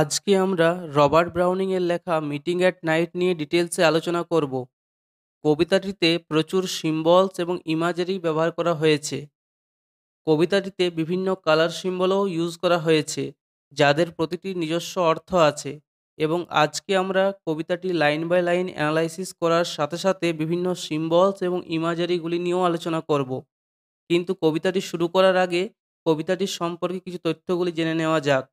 আজকে আমরা Robert Browning এর লেখা মিটিং অ্যাট নাইট নিয়ে ডিটেলসে আলোচনা করব কবিতাটিতে প্রচুর সিম্বলস এবং ইমাজারি ব্যবহার করা হয়েছে কবিতাটিতে বিভিন্ন কালার সিম্বলও ইউজ করা হয়েছে যাদের প্রতিটি নিজস্ব অর্থ আছে এবং আজকে আমরা কবিতাটি লাইন বাই লাইন অ্যানালাইসিস করার সাথে সাথে বিভিন্ন সিম্বলস এবং ইমাজারিগুলি নিয়েও আলোচনা করব কিন্তু কবিতাটি শুরু করার আগে কবিতাটির সম্পর্কে কিছু তথ্যগুলি জেনে নেওয়া যাক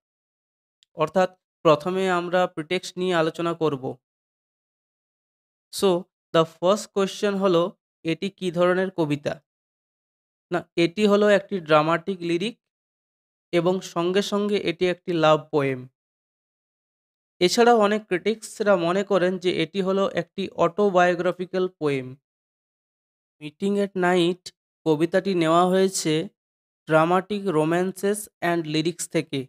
অর্থাৎ প্রথমে আমরা প্রিটেক্স নিয়ে আলোচনা করব সো দ্য ফার্স্ট কোয়েশ্চেন হলো এটি কি ধরনের কবিতা না এটি হলো একটি ড্রামাটিক লিরিক এবং সঙ্গে সঙ্গে এটি একটি লাভ পোয়েম এছাড়াও অনেক ক্রিটিক্সরা মনে করেন যে এটি হলো একটি autobiographical poem meeting at night কবিতাটি নেওয়া হয়েছে ড্রামাটিক রোম্যান্সেস অ্যান্ড লিরিক্স থেকে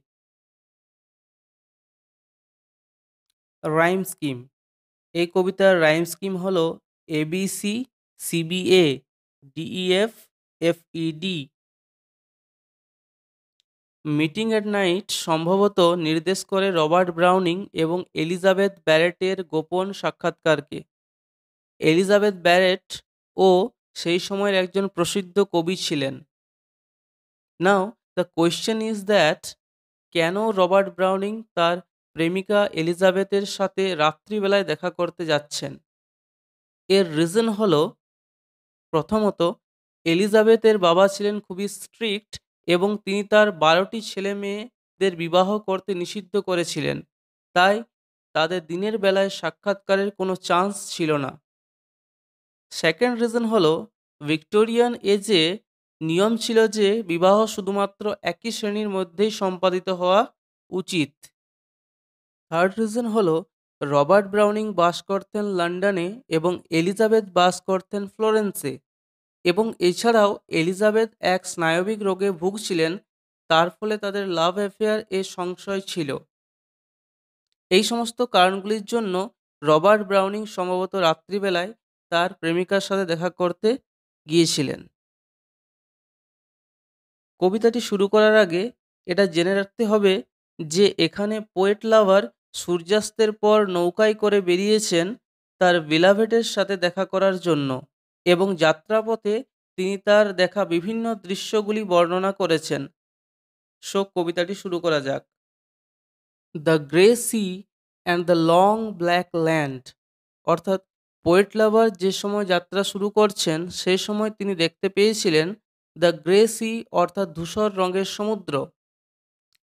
রাইম স্কিম এই কবিতার রাইম স্কিম হলো A B C C B A D E F F E D meeting at night সম্ভবত নির্দেশ করে রবার্ট ব্রাউনিং এবং এলিজাবেথ ব্যারেটের গোপন সাক্ষাৎকারকে এলিজাবেথ ব্যারেট ও সেই সময়ের একজন প্রসিদ্ধ কবি ছিলেন now the question is that কেন রবার্ট ব্রাউনিং তার প্রেমিকা এলিজাবেথের সাথে রাত্রিবেলায় দেখা করতে যাচ্ছেন এর রিজন হল প্রথমত এলিজাবেথের বাবা ছিলেন খুবই স্ট্রিক্ট এবং তিনি তার বারোটি ছেলে মেয়েদের বিবাহ করতে নিষিদ্ধ করেছিলেন তাই তাদের দিনের বেলায় সাক্ষাৎকারের কোনো চান্স ছিল না সেকেন্ড রিজন হলো ভিক্টোরিয়ান এজে নিয়ম ছিল যে বিবাহ শুধুমাত্র একই শ্রেণীর মধ্যেই সম্পাদিত হওয়া উচিত থার্ড রিজন হলো রবার্ট ব্রাউনিং বাস করতেন লন্ডনে এবং এলিজাবেথ বাস করতেন ফ্লোরেন্সে এবং এছাড়াও এলিজাবেথ এক স্নায়বিক রোগে ভুগছিলেন তার ফলে তাদের লাভ অ্যাফেয়ার এ সংশয় ছিল এই সমস্ত কারণগুলির জন্য রবার্ট ব্রাউনিং সম্ভবত রাত্রিবেলায় তার প্রেমিকার সাথে দেখা করতে গিয়েছিলেন কবিতাটি শুরু করার আগে এটা জেনে রাখতে হবে যে এখানে পোয়েট লাভার সূর্যাস্তের পর নৌকায় করে বেরিয়েছেন তার বিলাভেটের সাথে দেখা করার জন্য এবং যাত্রাপথে তিনি তার দেখা বিভিন্ন দৃশ্যগুলি বর্ণনা করেছেন শোক কবিতাটি শুরু করা যাক the grey sea and the long black land অর্থাৎ পোয়েট লাভার যে সময় যাত্রা শুরু করছেন সেই সময় তিনি দেখতে পেয়েছিলেন দ্য গ্রে সি অর্থাৎ ধূসর রঙের সমুদ্র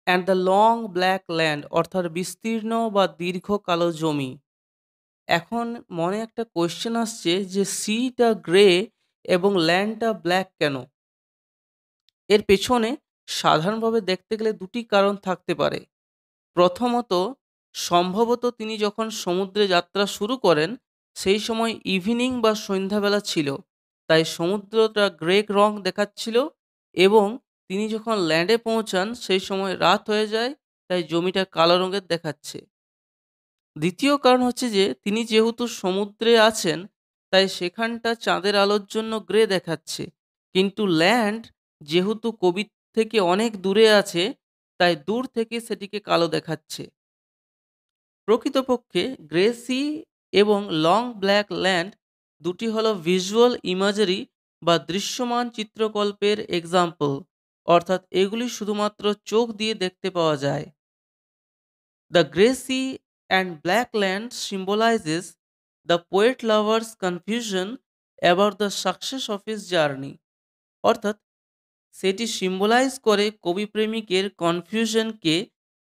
and the long black land অর্থাৎ বিস্তীর্ণ বা দীর্ঘ কালো জমি এখন মনে একটা কোয়েশ্চেন আসছে যে সিটা গ্রে এবং ল্যান্ডটা ব্ল্যাক কেন এর পেছনে সাধারণভাবে দেখতে গেলে দুটি কারণ থাকতে পারে প্রথমত সম্ভবত তিনি যখন সমুদ্রে যাত্রা শুরু করেন সেই সময় ইভিনিং বা সন্ধ্যাবেলা ছিল তাই সমুদ্রটা গ্রে রং দেখাচ্ছিল এবং তিনি যখন ল্যান্ডে পৌঁছান সেই সময় রাত হয়ে যায় তাই জমিটা কালো রঙের দেখাচ্ছে দ্বিতীয় কারণ হচ্ছে যে তিনি যেহেতু সমুদ্রে আছেন তাই সেখানটা চাঁদের আলোর জন্য গ্রে দেখাচ্ছে কিন্তু ল্যান্ড যেহেতু কবি থেকে অনেক দূরে আছে তাই দূর থেকে সেটিকে কালো দেখাচ্ছে প্রকৃতপক্ষে গ্রেসি এবং লং ব্ল্যাক ল্যান্ড দুটি হল ভিজুয়াল ইমাজারি বা দৃশ্যমান চিত্রকল্পের এক্সাম্পল অর্থাৎ এগুলি শুধুমাত্র চোখ দিয়ে দেখতে পাওয়া যায় the grey sea and black land symbolizes the poet lover's confusion about the success of his journey অর্থাৎ সেটি সিম্বলাইজ করে কবি প্রেমিকের কনফিউশনকে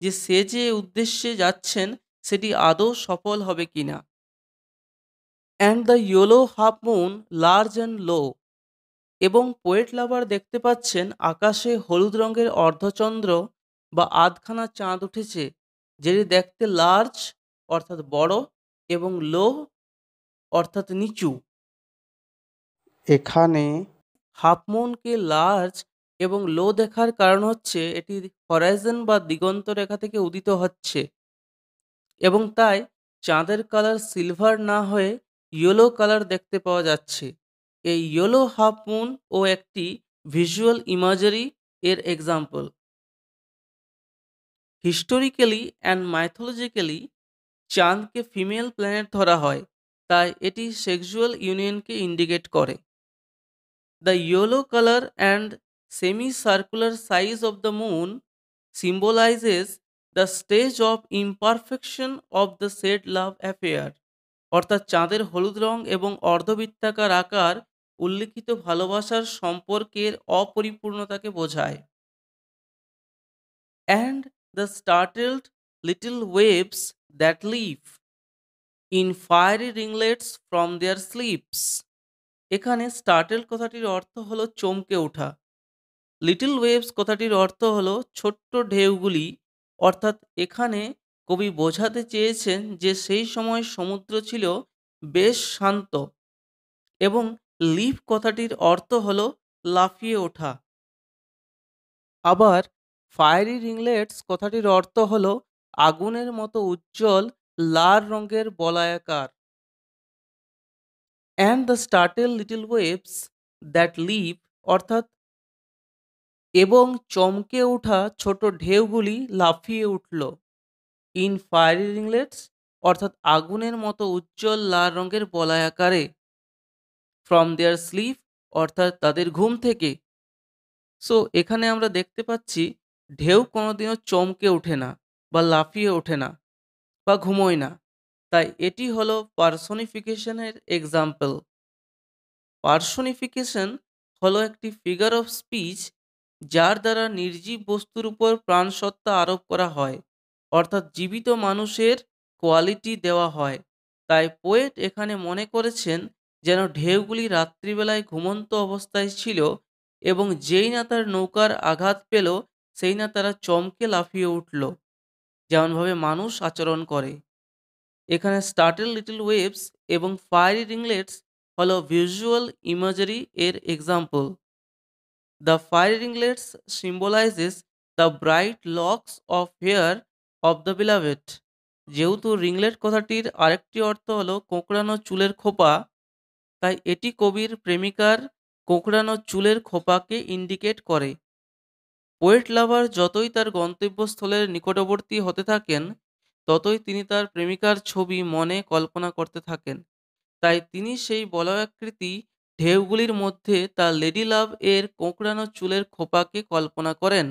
যে সে যে উদ্দেশ্যে যাচ্ছেন সেটি আদৌ সফল হবে কিনা and the yellow half moon large and low এবং পোয়েট লাভার দেখতে পাচ্ছেন আকাশে হলুদ রঙের অর্ধচন্দ্র বা আধখানা চাঁদ উঠেছে যেটি দেখতে লার্জ অর্থাৎ বড় এবং লো অর্থাৎ নিচু এখানে হাফমুনকে লার্জ এবং লো দেখার কারণ হচ্ছে এটি হরাইজন বা দিগন্ত রেখা থেকে উদিত হচ্ছে এবং তাই চাঁদের কালার সিলভার না হয়ে ইয়েলো কালার দেখতে পাওয়া যাচ্ছে এই ইয়েলো হাফ মুন ও একটি ভিজুয়াল ইমাজারি এর এক্সাম্পল হিস্টোরিক্যালি অ্যান্ড মাইথোলজিক্যালি চাঁদকে ফিমেল প্ল্যানেট ধরা হয় তাই এটি সেক্সুয়াল ইউনিয়নকে ইন্ডিকেট করে the yellow colour and semi circular size of the moon symbolizes the stage of imperfection of the said love affair অর্থাৎ চাঁদের হলুদ রং এবং অর্ধবৃত্তাকার আকার উল্লিখিত ভালোবাসার সম্পর্কের অপরিপূর্ণতাকে বোঝায় and the startled little waves that leave in fiery ringlets from their sleeps এখানে স্টার্টেল কথাটির অর্থ হলো চমকে ওঠা লিটল ওয়েবস কথাটির অর্থ হলো ছোট্ট ঢেউগুলি অর্থাৎ এখানে কবি বোঝাতে চেয়েছেন যে সেই সময় সমুদ্র ছিল বেশ শান্ত এবং লিফ কথাটির অর্থ হলো লাফিয়ে ওঠা আবার ফায়ারি রিংলেটস কথাটির অর্থ হল আগুনের মতো উজ্জ্বল লাল রঙের বলায়াকার and the startle little waves that leap অর্থাৎ এবং চমকে ওঠা ছোট ঢেউগুলি লাফিয়ে উঠল ইন ফায়ারি রিংলেটস অর্থাৎ আগুনের মতো উজ্জ্বল লাল রঙের বলায় আকারে ফ্রম দেয়ার স্লিপ অর্থাৎ তাদের ঘুম থেকে সো এখানে আমরা দেখতে পাচ্ছি ঢেউ কোনোদিনও চমকে ওঠে না বা লাফিয়ে ওঠে না বা ঘুমোয় না তাই এটি হলো পার্সোনিফিকেশনের এক্সাম্পল পার্সোনিফিকেশন হলো একটি ফিগার অফ স্পিচ যার দ্বারা নির্জীব বস্তুর উপর প্রাণসত্তা আরোপ করা হয় অর্থাৎ জীবিত মানুষের কোয়ালিটি দেওয়া হয় তাই পোয়েট এখানে মনে করেছেন যেন ঢেউগুলি রাত্রিবেলায় ঘুমন্ত অবস্থায় ছিল এবং যেই না তার নৌকার আঘাত পেল সেই না তারা চমকে লাফিয়ে উঠল যেমনভাবে মানুষ আচরণ করে এখানে স্টার্টেল লিটল ওয়েবস এবং ফায়ারি রিংলেটস হলো ভিজুয়াল ইমাজারি এর example the fire ringlets symbolizes the bright locks of hair of the beloved যেহেতু রিংলেট কথাটির আরেকটি অর্থ হলো কোঁকড়ানো চুলের খোপা তাই এটি কবির প্রেমিকার কোঁকড়ানো চুলের খোপাকে ইন্ডিকেট করে পোয়েট লাভার যতই তার গন্তব্যস্থলের নিকটবর্তী হতে থাকেন ততই তিনি তার প্রেমিকার ছবি মনে কল্পনা করতে থাকেন তাই তিনি সেই বলয়াকৃতি ঢেউগুলির মধ্যে তার লেডি লাভ এর কোঁকড়ানো চুলের খোপাকে কল্পনা করেন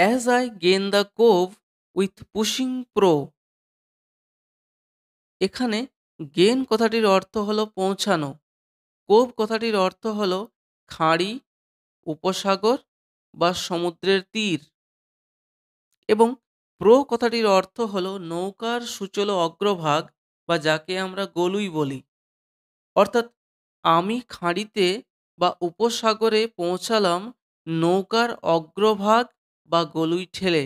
as I gain the cove with pushing prow এখানে গেন কথাটির অর্থ হলো পৌঁছানো কোভ কথাটির অর্থ হলো খাঁড়ি উপসাগর বা সমুদ্রের তীর এবং প্রো কথাটির অর্থ হল নৌকার সুচল অগ্রভাগ বা যাকে আমরা গলুই বলি অর্থাৎ আমি খাঁড়িতে বা উপসাগরে পৌঁছালাম নৌকার অগ্রভাগ বা গলুই ঠেলে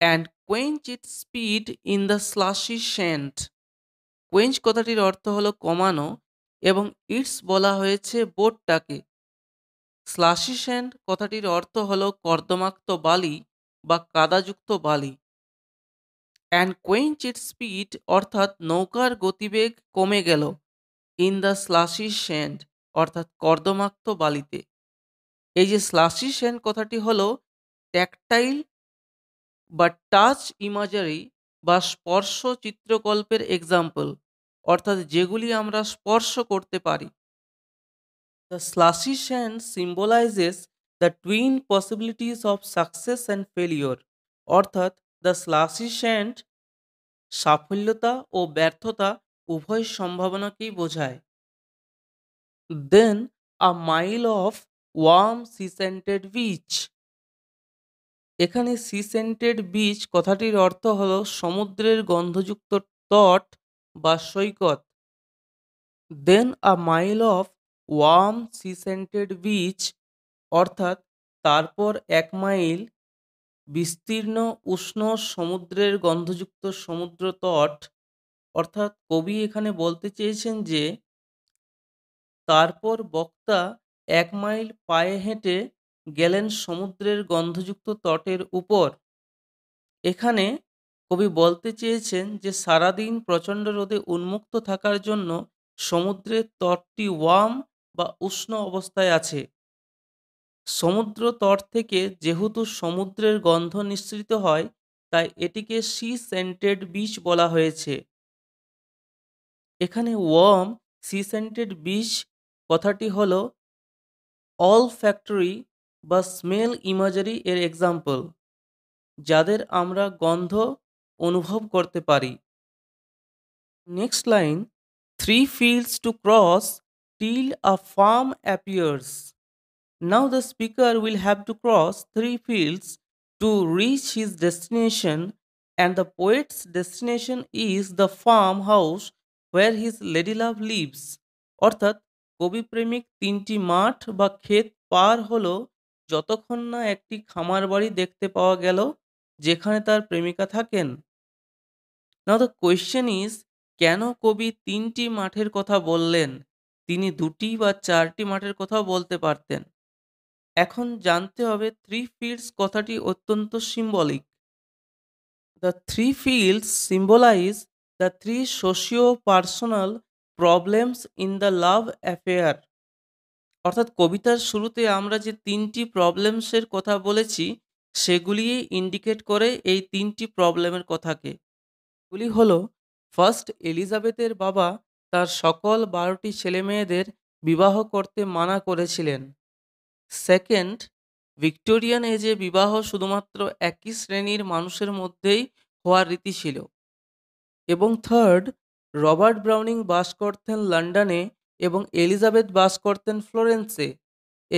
and quench it speed in the slushy sand quench কথাটির অর্থ হলো কমানো এবং ইটস বলা হয়েছে বোটটাকে স্লাশি সেন্ট কথাটির অর্থ হলো কর্দমাক্ত বালি বা কাদাযুক্ত বালি অ্যান্ড কোয়েঞ্চ ইট স্পিড অর্থাৎ নৌকার গতিবেগ কমে গেল ইন দ্য স্লাশি সেন্ট অর্থাৎ কর্দমাক্ত বালিতে এই যে স্লাসি সেন কথাটি হলো ট্যাকটাইল বা টাচ ইমাজারি বা স্পর্শ চিত্রকল্পের এক্সাম্পল অর্থাৎ যেগুলি আমরা স্পর্শ করতে পারি the slushy sand symbolizes the twin possibilities of success and failure অর্থাৎ দ্য স্লাসি সেন্ট সাফল্যতা ও ব্যর্থতা উভয় সম্ভাবনাকেই বোঝায় then a mile of warm sea scented beach এখানে সি সেন্টেড বিচ কথাটির অর্থ হল সমুদ্রের গন্ধযুক্ত তট বা সৈকত then a mile of warm sea scented beach অর্থাৎ তারপর এক মাইল বিস্তীর্ণ উষ্ণ সমুদ্রের গন্ধযুক্ত সমুদ্র তট অর্থাৎ কবি এখানে বলতে চেয়েছেন যে তারপর বক্তা এক মাইল পায়ে হেঁটে গেলেন সমুদ্রের গন্ধযুক্ত তটের উপর এখানে কবি বলতে চেয়েছেন যে সারাদিন প্রচণ্ড রোদে উন্মুক্ত থাকার জন্য সমুদ্রের তটটি ওয়ার্ম বা উষ্ণ অবস্থায় আছে সমুদ্র তট থেকে যেহেতু সমুদ্রের গন্ধ নিঃসৃত হয় তাই এটিকে সি সেন্টেড বিচ বলা হয়েছে এখানে ওয়ার্ম সি সেন্টেড বিচ কথাটি হলো All factory, স্মেল ইমাজারি এর example. যাদের amra gondho অনুভব করতে পারি next line three fields to cross till a farm appears. Now the speaker will have to cross three fields to reach his destination, and the poet's destination is the farmhouse where his ladylove lives. অর্থাৎ কবিপ্রেমিক তিনটি মাঠ বা ক্ষেত পার হলো যতক্ষণ না একটি খামার বাড়ি দেখতে পাওয়া গেল যেখানে তার প্রেমিকা থাকেন না তো কোয়েশ্চেন ইজ কেন কবি তিনটি মাঠের কথা বললেন তিনি দুটি বা চারটি মাঠের কথা বলতে পারতেন এখন জানতে হবে থ্রি ফিল্ডস কথাটি অত্যন্ত symbolic the three fields symbolize the three socio personal problems in the love affair অর্থাৎ কবিতার শুরুতে আমরা যে তিনটি প্রবলেমসের কথা বলেছি সেগুলি ইন্ডিকেট করে এই তিনটি প্রবলেমের কথাকে এগুলি হল ফার্স্ট এলিজাবেথের বাবা তার সকল বারোটি ছেলেমেয়েদের বিবাহ করতে মানা করেছিলেন সেকেন্ড ভিক্টোরিয়ান এজে বিবাহ শুধুমাত্র একই শ্রেণীর মানুষের মধ্যেই হওয়ার রীতি ছিল এবং থার্ড রবার্ট ব্রাউনিং বাস করতেন লন্ডনে এবং এলিজাবেথ বাস করতেন ফ্লোরেন্সে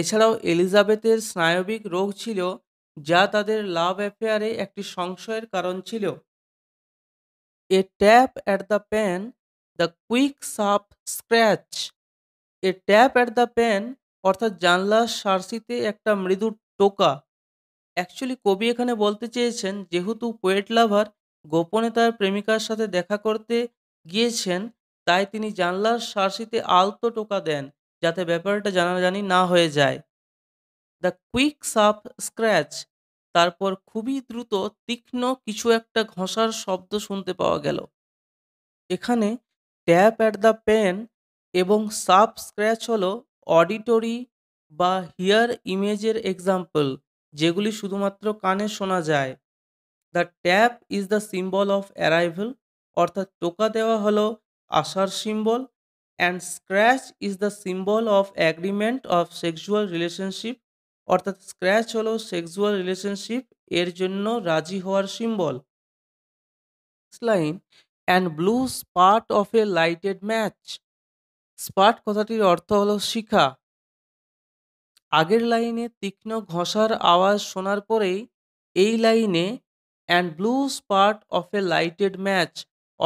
এছাড়াও এলিজাবেথের স্নায়বিক রোগ ছিল যা তাদের লাভ অ্যাফেয়ারে একটি সংশয়ের কারণ ছিল a tap at the pane the quick sharp scratch a tap at the pane অর্থাৎ জানলার সার্সিতে একটা মৃদু টোকা অ্যাকচুয়ালি কবি এখানে বলতে চেয়েছেন যেহেতু পোয়েট লাভার গোপনে তার প্রেমিকার সাথে দেখা করতে গিয়েছেন তাই তিনি জানলার সার্সিতে আলতো টোকা দেন যাতে ব্যাপারটা জানাজানি না হয়ে যায় দ্য কুইক সাপ স্ক্র্যাচ তারপর খুবই দ্রুত তীক্ষ্ণ কিছু একটা ঘষার শব্দ শুনতে পাওয়া গেল এখানে ট্যাপ অ্যাট দ্য পেন এবং সাপ স্ক্র্যাচ হল অডিটরি বা হিয়ার ইমেজের এক্সাম্পল যেগুলি শুধুমাত্র কানে শোনা যায় the tap is the symbol of arrival অর্থাৎ টোকা দেওয়া হলো আশার symbol and scratch is the symbol of agreement of sexual relationship অর্থাৎ স্ক্র্যাচ হলো সেক্সুয়াল রিলেশনশিপ এর জন্য রাজি হওয়ার symbol line and blue spurt of a lighted match spurt কথাটির অর্থ হলো শিখা আগের লাইনে তীক্ষ্ণ ঘষার আওয়াজ শোনার পরেই এই লাইনে and blue spurt of a lighted match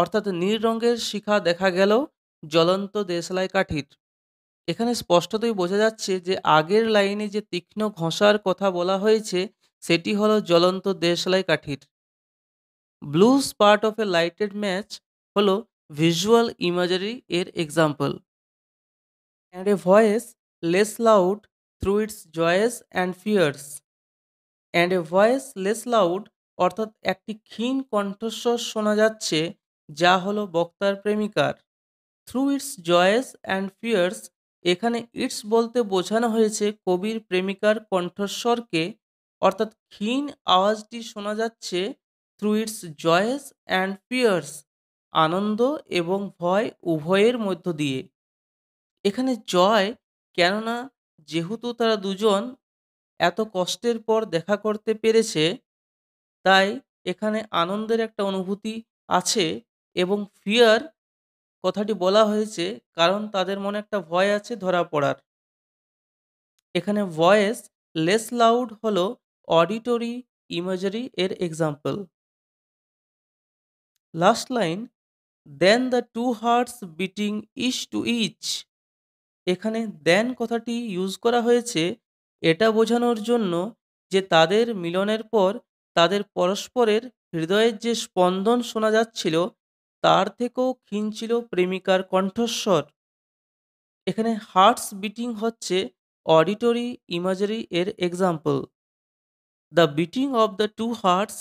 অর্থাৎ নীল রঙের শিখা দেখা গেল জ্বলন্ত দেশলাই কাঠির এখানে স্পষ্টতই বোঝা যাচ্ছে যে আগের লাইনে যে তীক্ষ্ণ ঘষার কথা বলা হয়েছে সেটি হলো জ্বলন্ত দেশলাই কাঠির blue spurt of a lighted match হলো ভিজুয়াল ইমাজারি এর example and a voice less loud through its joys and fears and a voice less loud অর্থাৎ একটি ক্ষীণ কণ্ঠস্বর শোনা যাচ্ছে যা হলো বক্তার প্রেমিকার through its joys and fears এখানে ইটস বলতে বোঝানো হয়েছে কবির প্রেমিকার কণ্ঠস্বরকে অর্থাৎ ক্ষীণ আওয়াজটি শোনা যাচ্ছে through its joys and fears আনন্দ এবং ভয় উভয়ের মধ্য দিয়ে এখানে জয় কেননা যেহেতু তারা দুজন এত কষ্টের পর দেখা করতে পেরেছে তাই এখানে আনন্দের একটা অনুভূতি আছে এবং ফিয়ার কথাটি বলা হয়েছে কারণ তাদের মনে একটা ভয় আছে ধরা পড়ার এখানে ভয়েস লেস লাউড হল অডিটরি ইমাজারি এর example last line then the two hearts beating each to each এখানে দেন কথাটি ইউজ করা হয়েছে এটা বোঝানোর জন্য যে তাদের মিলনের পর তাদের পরস্পরের হৃদয়ের যে স্পন্দন শোনা যাচ্ছিল তার থেকেও ক্ষীণ ছিল প্রেমিকার কণ্ঠস্বর এখানে হার্টস বিটিং হচ্ছে অডিটরি ইমাজারি এর example the beating of the two hearts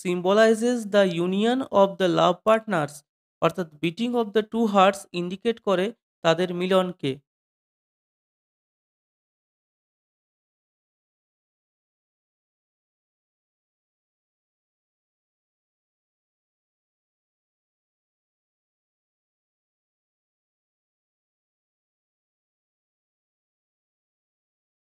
symbolizes the union of the love partners অর্থাৎ beating of the two hearts indicate করে তাদের মিলনকে